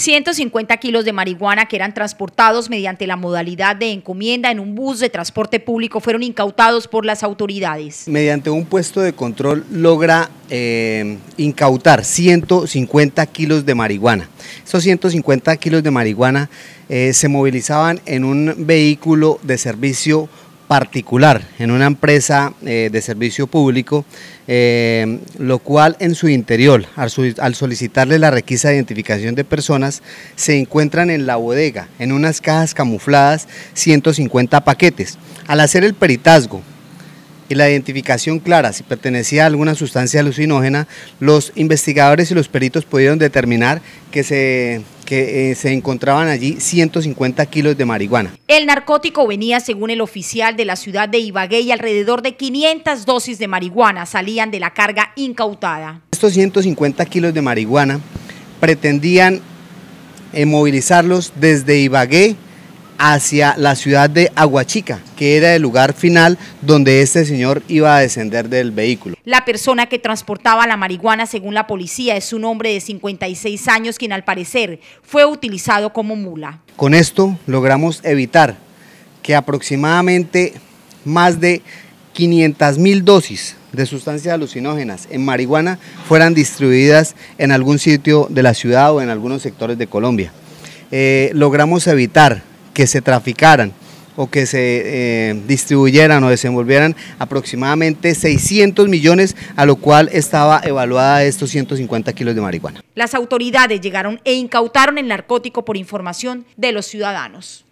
150 kilos de marihuana que eran transportados mediante la modalidad de encomienda en un bus de transporte público fueron incautados por las autoridades. Mediante un puesto de control logra eh, incautar 150 kilos de marihuana. Esos 150 kilos de marihuana eh, se movilizaban en un vehículo de servicio particular, en una empresa eh, de servicio público, eh, lo cual en su interior, al, al, solicitarle la requisa de identificación de personas, se encuentran en la bodega, en unas cajas camufladas, 150 paquetes. Al hacer el peritazgo y la identificación clara si pertenecía a alguna sustancia alucinógena, los investigadores y los peritos pudieron determinar que se que eh, se encontraban allí 150 kilos de marihuana. El narcótico venía, según el oficial de la ciudad de Ibagué, y alrededor de 500 dosis de marihuana salían de la carga incautada. Estos 150 kilos de marihuana pretendían eh, movilizarlos desde Ibagué hacia la ciudad de Aguachica, que era el lugar final donde este señor iba a descender del vehículo. La persona que transportaba la marihuana, según la policía, es un hombre de 56 años, quien al parecer fue utilizado como mula. Con esto logramos evitar que aproximadamente más de 500 mil dosis de sustancias alucinógenas en marihuana fueran distribuidas en algún sitio de la ciudad o en algunos sectores de Colombia. Eh, logramos evitar que se traficaran o que se eh, distribuyeran o desenvolvieran aproximadamente 600 millones, a lo cual estaba evaluada estos 150 kilos de marihuana. Las autoridades llegaron e incautaron el narcótico por información de los ciudadanos.